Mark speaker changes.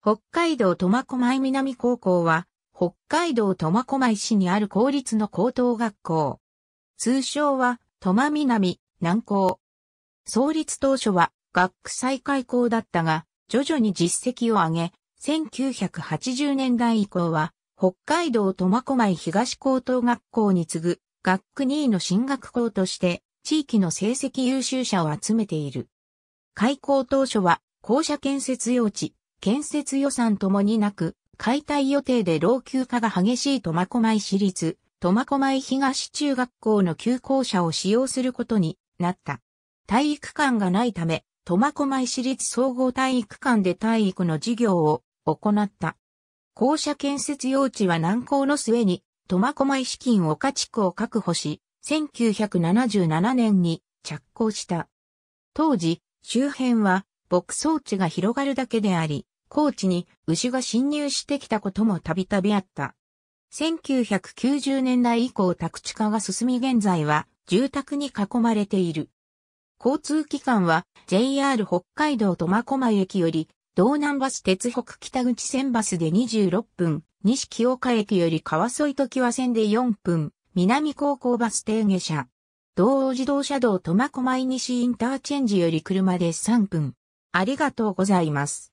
Speaker 1: 北海道苫小牧南高校は、北海道苫小牧市にある公立の高等学校。通称は、苫南、南高。創立当初は、学区再開校だったが、徐々に実績を上げ、1980年代以降は、北海道苫小牧東高等学校に次ぐ、学区2位の進学校として、地域の成績優秀者を集めている。開校当初は、校舎建設用地、建設予算ともになく、解体予定で老朽化が激しい苫小牧市立、苫小牧東中学校の旧校舎を使用することになった。体育館がないため、苫小牧市立総合体育館で体育の授業を行った。校舎建設用地は難航の末に、苫小牧資金岡家畜を確保し、1977年に着工した。当時、周辺は牧草地が広がるだけであり、高地に牛が侵入してきたこともたびたびあった。1990年代以降宅地化が進み現在は住宅に囲まれている。交通機関は JR 北海道苫小牧駅より道南バス鉄北北口線バスで26分、西清岡駅より川沿時和線で4分、南高校バス停下車。道央自動車道苫小牧西インターチェンジより車で3分。ありがとうございます。